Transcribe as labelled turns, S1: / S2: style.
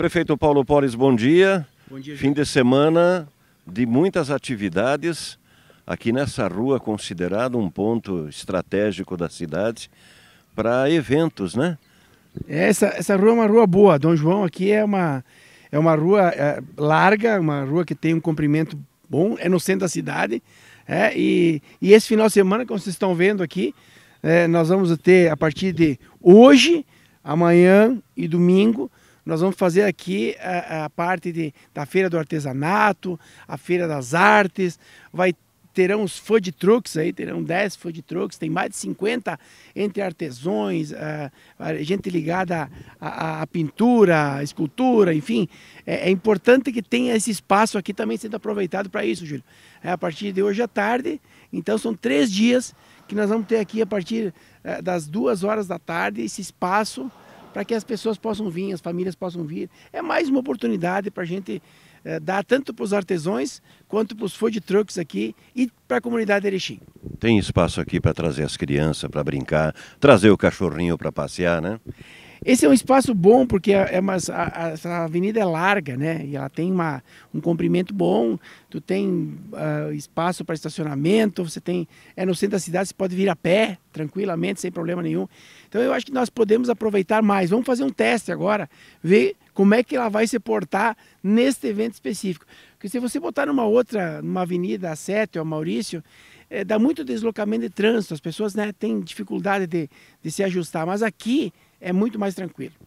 S1: Prefeito Paulo Pores, bom dia. Bom dia. Fim de semana de muitas atividades aqui nessa rua, considerada um ponto estratégico da cidade
S2: para eventos, né? É, essa, essa rua é uma rua boa. Dom João aqui é uma, é uma rua é, larga, uma rua que tem um comprimento bom, é no centro da cidade. É, e, e esse final de semana, como vocês estão vendo aqui, é, nós vamos ter a partir de hoje, amanhã e domingo, nós vamos fazer aqui a, a parte de, da Feira do Artesanato, a Feira das Artes, vai terão os food trucks aí, terão 10 food trucks, tem mais de 50 entre artesões, ah, gente ligada à pintura, à escultura, enfim. É, é, importante que tenha esse espaço aqui também sendo aproveitado para isso, Júlio. É, a partir de hoje à tarde, então são três dias que nós vamos ter aqui a partir eh, das duas horas da tarde esse espaço para que as pessoas possam vir, as famílias possam vir. É mais uma oportunidade para a gente eh, dar tanto para os artesãos quanto para os food trucks aqui e para a comunidade Erechim.
S1: Tem espaço aqui para trazer as crianças para brincar, trazer o cachorrinho para passear, né?
S2: Esse é um espaço bom, porque é, uma, é a, a, avenida é larga, né? E ela tem uma, um comprimento bom, tu tem uh, espaço para estacionamento, você tem. É no centro da cidade, você pode vir a pé, tranquilamente, sem problema nenhum. Então eu acho que nós podemos aproveitar mais. Vamos fazer um teste agora, ver como é que ela vai se portar neste evento específico. Porque se você botar numa outra, numa avenida, a Sete ou a Maurício, é, dá muito deslocamento de trânsito, as pessoas né, têm dificuldade de, de se ajustar, mas aqui é muito mais tranquilo.